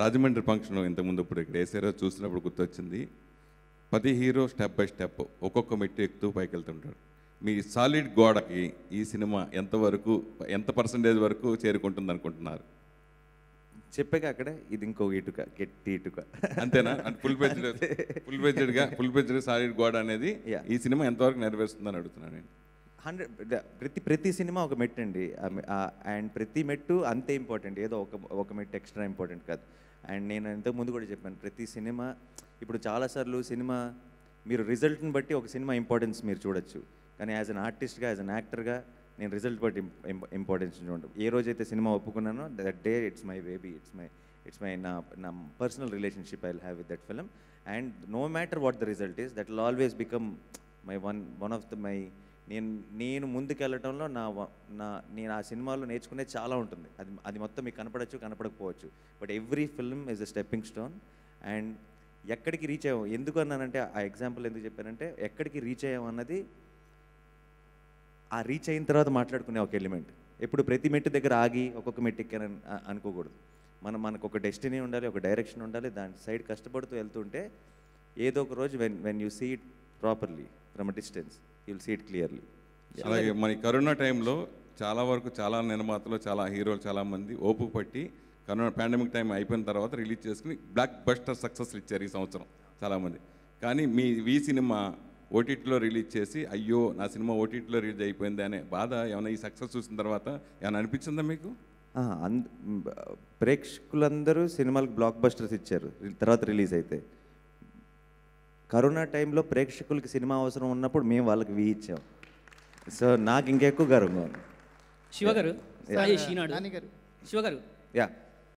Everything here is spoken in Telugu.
రాజమండ్రి ఫంక్షన్ ఇంతకుముందు ఇప్పుడు ఇక్కడ వేసారో చూసినప్పుడు గుర్తొచ్చింది ప్రతి హీరో స్టెప్ బై స్టెప్ ఒక్కొక్క మెట్టు ఎక్కుతూ పైకి వెళ్తుంటాడు మీ సాలిడ్ గోడకి ఈ సినిమా ఎంతవరకు ఎంత పర్సంటేజ్ వరకు చేరుకుంటుంది అనుకుంటున్నారు చెప్పాక అక్కడ ఇది ఇంకో ఇటుక గట్టి ఇటుక అంతేనా అంటే ఫుల్ పేజ్డ్ ఫుల్ పేజ్డ్గా ఫుల్ పేజ్డ్ సాలిడ్ గోడ అనేది ఈ సినిమా ఎంతవరకు నెరవేరుస్తుందని అడుగుతున్నాను నేను హండ్రెడ్ ప్రతి ప్రతి సినిమా ఒక మెట్ అండి అండ్ ప్రతి మెట్టు అంతే ఇంపార్టెంట్ ఏదో ఒక ఒక మెట్ ఎక్స్ట్రా ఇంపార్టెంట్ కాదు అండ్ నేను ఇంతకు ముందు కూడా చెప్పాను ప్రతి సినిమా ఇప్పుడు చాలాసార్లు సినిమా మీరు రిజల్ట్ని బట్టి ఒక సినిమా ఇంపార్టెన్స్ మీరు చూడొచ్చు కానీ యాజ్ అన్ ఆర్టిస్ట్గా యాజ్ అన్ యాక్టర్గా నేను రిజల్ట్ బట్టి ఇంపార్టెన్స్ చూడండి ఏ రోజైతే సినిమా ఒప్పుకున్నానో that day it's my baby it's my it's my నా నా personal relationship I have with that film and no matter what the result is that will always become my one one of the my నేను నేను ముందుకెళ్ళటంలో నా నా నేను ఆ సినిమాలో నేర్చుకునే చాలా ఉంటుంది అది అది మొత్తం మీకు కనపడచ్చు కనపడకపోవచ్చు but every film is a stepping stone and ఎక్కడికి రీచ్ అయ్యాం ఎందుకు అన్నానంటే ఆ ఎగ్జాంపుల్ ఎందుకు చెప్పానంటే ఎక్కడికి రీచ్ అయ్యాం అన్నది ఆ రీచ్ అయిన తర్వాత మాట్లాడుకునే ఒక ఎలిమెంట్ ఇప్పుడు ప్రతి మెట్టు దగ్గర ఆగి ఒక్కొక్క మెట్టు ఎక్కానని అనుకోకూడదు మనం మనకు ఒక డెస్టినీ ఉండాలి ఒక డైరెక్షన్ ఉండాలి దాని సైడ్ కష్టపడుతూ వెళ్తుంటే ఏదో ఒక రోజు when when you see it properly from a distance you'll see it clearly అలాగే మరి కరోనా టైంలో చాలా వరకు చాలా నిర్మాతలు చాలా హీరోలు చాలామంది ఓపుకు పట్టి కరోనా పాండమిక్ టైం అయిపోయిన తర్వాత రిలీజ్ చేసుకుని బ్లాక్ బస్టర్ సక్సెస్ ఇచ్చారు ఈ సంవత్సరం చాలామంది కానీ మీ వీ సినిమా ఓటీటీలో రిలీజ్ చేసి అయ్యో నా సినిమా ఓటీటీలో రిలీజ్ అయిపోయింది అనే బాధ ఏమైనా ఈ సక్సెస్ చూసిన తర్వాత ఏమైనా అనిపించిందా మీకు ప్రేక్షకులందరూ సినిమాలకు బ్లాక్ బస్టర్స్ ఇచ్చారు తర్వాత రిలీజ్ అయితే కరోనా టైంలో ప్రేక్షకులకి సినిమా అవసరం ఉన్నప్పుడు మేము వాళ్ళకి వీ ఇచ్చాం సో నాకు ఇంకెక్కువ గర్వంగా ఉంది శివగారు శివగారు యా